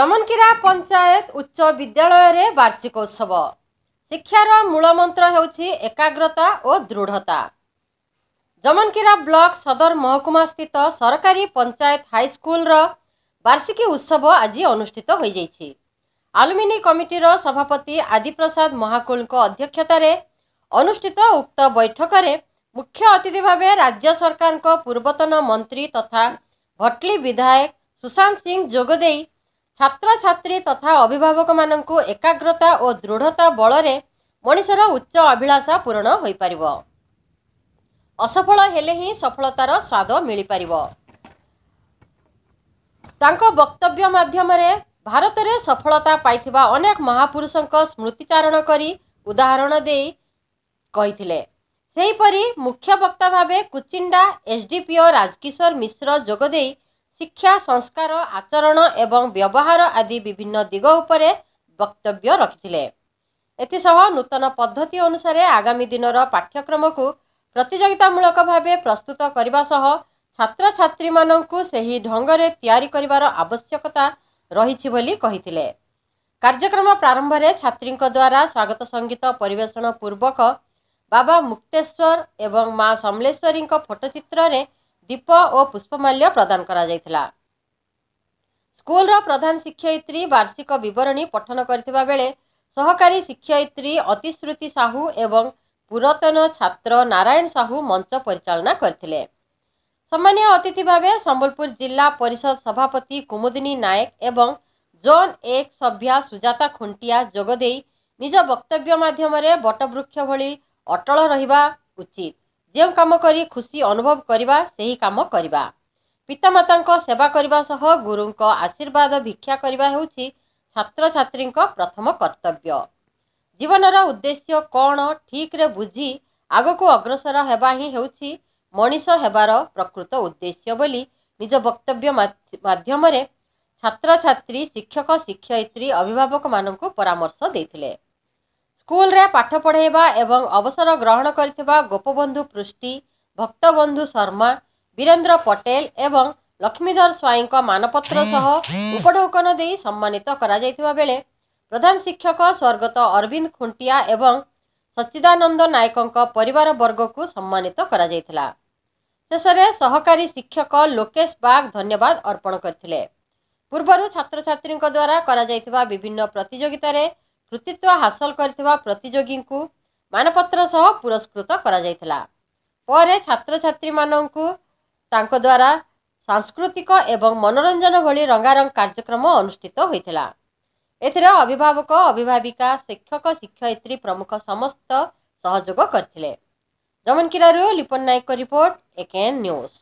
ଦମନକିରା ପଞ୍ଚାୟତ ଉଚ୍ଚ ବିଦ୍ୟାଳୟରେ ବାର୍ଷିକ ଉତ୍ସବ ଶିକ୍ଷାର ମୂଳମନ୍ତ୍ର ହେଉଛି ଏକାଗ୍ରତା ଓ ଦୃଢ଼ତା ଜମନକିରା ବ୍ଲକ ସଦର ମହକୁମା ସ୍ଥିତ ସରକାରୀ ପଞ୍ଚାୟତ ହାଇସ୍କୁଲର ବାର୍ଷିକୀ ଉତ୍ସବ ଆଜି ଅନୁଷ୍ଠିତ ହୋଇଯାଇଛି ଆଲୁମିନି କମିଟିର ସଭାପତି ଆଦିପ୍ରସାଦ ମହାକୁଲଙ୍କ ଅଧ୍ୟକ୍ଷତାରେ ଅନୁଷ୍ଠିତ ଉକ୍ତ ବୈଠକରେ ମୁଖ୍ୟ ଅତିଥି ଭାବେ ରାଜ୍ୟ ସରକାରଙ୍କ ପୂର୍ବତନ ମନ୍ତ୍ରୀ ତଥା ଭଟଲି ବିଧାୟକ ସୁଶାନ୍ତ ସିଂ ଯୋଗଦେଇ ଛାତ୍ରଛାତ୍ରୀ ତଥା ଅଭିଭାବକମାନଙ୍କୁ ଏକାଗ୍ରତା ଓ ଦୃଢ଼ତା ବଳରେ ମଣିଷର ଉଚ୍ଚ ଅଭିଳାଷା ପୂରଣ ହୋଇପାରିବ ଅସଫଳ ହେଲେ ହିଁ ସଫଳତାର ସ୍ୱାଦ ମିଳିପାରିବ ତାଙ୍କ ବକ୍ତବ୍ୟ ମାଧ୍ୟମରେ ଭାରତରେ ସଫଳତା ପାଇଥିବା ଅନେକ ମହାପୁରୁଷଙ୍କ ସ୍ମୃତିଚାରଣ କରି ଉଦାହରଣ ଦେଇ କହିଥିଲେ ସେହିପରି ମୁଖ୍ୟ ବକ୍ତା ଭାବେ Kuchinda S D P Rajkishore Mishra ଯୋଗ ଦେଇ ଶିକ୍ଷା ସଂସ୍କାର ଆଚରଣ ଏବଂ ବ୍ୟବହାର ଆଦି ବିଭିନ୍ନ ଦିଗ ଉପରେ ବକ୍ତବ୍ୟ ରଖିଥିଲେ ଏଥିସହ ନୂତନ ପଦ୍ଧତି ଅନୁସାରେ ଆଗାମୀ ଦିନର ପାଠ୍ୟକ୍ରମକୁ ପ୍ରତିଯୋଗିତାମୂଳକ ଭାବେ ପ୍ରସ୍ତୁତ କରିବା ସହ ଛାତ୍ରଛାତ୍ରୀମାନଙ୍କୁ ସେହି ଢଙ୍ଗରେ ତିଆରି କରିବାର ଆବଶ୍ୟକତା ରହିଛି ବୋଲି କହିଥିଲେ କାର୍ଯ୍ୟକ୍ରମ ପ୍ରାରମ୍ଭରେ ଛାତ୍ରୀଙ୍କ ଦ୍ୱାରା ସ୍ୱାଗତ ସଙ୍ଗୀତ ପରିବେଷଣ ପୂର୍ବକ ବାବା ମୁକ୍ତେଶ୍ୱର ଏବଂ ମା ସମଲେଶ୍ୱରୀଙ୍କ ଫଟୋଚିତ୍ରରେ ଦୀପ ଓ ପୁଷ୍ପମାଲ୍ୟ ପ୍ରଦାନ କରାଯାଇଥିଲା ସ୍କୁଲର ପ୍ରଧାନ ଶିକ୍ଷୟିତ୍ରୀ ବାର୍ଷିକ ବିବରଣୀ ପଠନ କରିଥିବା ବେଳେ ସହକାରୀ ଶିକ୍ଷୟିତ୍ରୀ ଅତିଶ୍ରୁତି ସାହୁ ଏବଂ ପୁରାତନ ଛାତ୍ର ନାରାୟଣ ସାହୁ ମଞ୍ଚ ପରିଚାଳନା କରିଥିଲେ ସମ୍ମାନୀୟ ଅତିଥି ଭାବେ ସମ୍ବଲପୁର ଜିଲ୍ଲା ପରିଷଦ ସଭାପତି କୁମୁଦିନୀ ନାୟକ ଏବଂ ଜୋନ୍ ଏକ ସଭ୍ୟା ସୁଜାତା ଖୁଣ୍ଟିଆ ଯୋଗଦେଇ ନିଜ ବକ୍ତବ୍ୟ ମାଧ୍ୟମରେ ବଟବୃକ୍ଷ ଭଳି ଅଟଳ ରହିବା ଉଚିତ ଯେଉଁ କାମ କରି ଖୁସି ଅନୁଭବ କରିବା ସେହି କାମ କରିବା ପିତାମାତାଙ୍କ ସେବା କରିବା ସହ ଗୁରୁଙ୍କ ଆଶୀର୍ବାଦ ଭିକ୍ଷା କରିବା ହେଉଛି ଛାତ୍ରଛାତ୍ରୀଙ୍କ ପ୍ରଥମ କର୍ତ୍ତବ୍ୟ ଜୀବନର ଉଦ୍ଦେଶ୍ୟ କ'ଣ ଠିକ୍ରେ ବୁଝି ଆଗକୁ ଅଗ୍ରସର ହେବା ହିଁ ହେଉଛି ମଣିଷ ହେବାର ପ୍ରକୃତ ଉଦ୍ଦେଶ୍ୟ ବୋଲି ନିଜ ବକ୍ତବ୍ୟ ମାଧ୍ୟମରେ ଛାତ୍ରଛାତ୍ରୀ ଶିକ୍ଷକ ଶିକ୍ଷୟିତ୍ରୀ ଅଭିଭାବକମାନଙ୍କୁ ପରାମର୍ଶ ଦେଇଥିଲେ ସ୍କୁଲରେ ପାଠ ପଢ଼ାଇବା ଏବଂ ଅବସର ଗ୍ରହଣ କରିଥିବା ଗୋପବନ୍ଧୁ ପୃଷ୍ଟି ଭକ୍ତବନ୍ଧୁ ଶର୍ମା ବୀରେନ୍ଦ୍ର ପଟେଲ ଏବଂ ଲକ୍ଷ୍ମୀଧର ସ୍ୱାଇଁଙ୍କ ମାନପତ୍ର ସହ ଉପଢୌକନ ଦେଇ ସମ୍ମାନିତ କରାଯାଇଥିବା ବେଳେ ପ୍ରଧାନ ଶିକ୍ଷକ ସ୍ୱର୍ଗତ ଅରବିନ୍ଦ ଖୁଣ୍ଟିଆ ଏବଂ ସଚ୍ଚିଦାନନ୍ଦ ନାୟକଙ୍କ ପରିବାର ବର୍ଗକୁ ସମ୍ମାନିତ କରାଯାଇଥିଲା ଶେଷରେ ସହକାରୀ ଶିକ୍ଷକ ଲୋକେଶ ବାଗ ଧନ୍ୟବାଦ ଅର୍ପଣ କରିଥିଲେ ପୂର୍ବରୁ ଛାତ୍ରଛାତ୍ରୀଙ୍କ ଦ୍ୱାରା କରାଯାଇଥିବା ବିଭିନ୍ନ ପ୍ରତିଯୋଗିତାରେ କୃତିତ୍ୱ ହାସଲ କରିଥିବା ପ୍ରତିଯୋଗୀଙ୍କୁ ମାନପତ୍ର ସହ ପୁରସ୍କୃତ କରାଯାଇଥିଲା ପରେ ଛାତ୍ରଛାତ୍ରୀମାନଙ୍କୁ ତାଙ୍କ ଦ୍ୱାରା ସାଂସ୍କୃତିକ ଏବଂ ମନୋରଞ୍ଜନ ଭଳି ରଙ୍ଗାରଙ୍ଗ କାର୍ଯ୍ୟକ୍ରମ ଅନୁଷ୍ଠିତ ହୋଇଥିଲା ଏଥିରେ ଅଭିଭାବକ ଅଭିଭାବିକା ଶିକ୍ଷକ ଶିକ୍ଷୟିତ୍ରୀ ପ୍ରମୁଖ ସମସ୍ତ ସହଯୋଗ କରିଥିଲେ ଜମନକିରାରୁ ଲିପନ ନାୟକଙ୍କ ରିପୋର୍ଟ ଏକେ ନ୍ୟୁଜ୍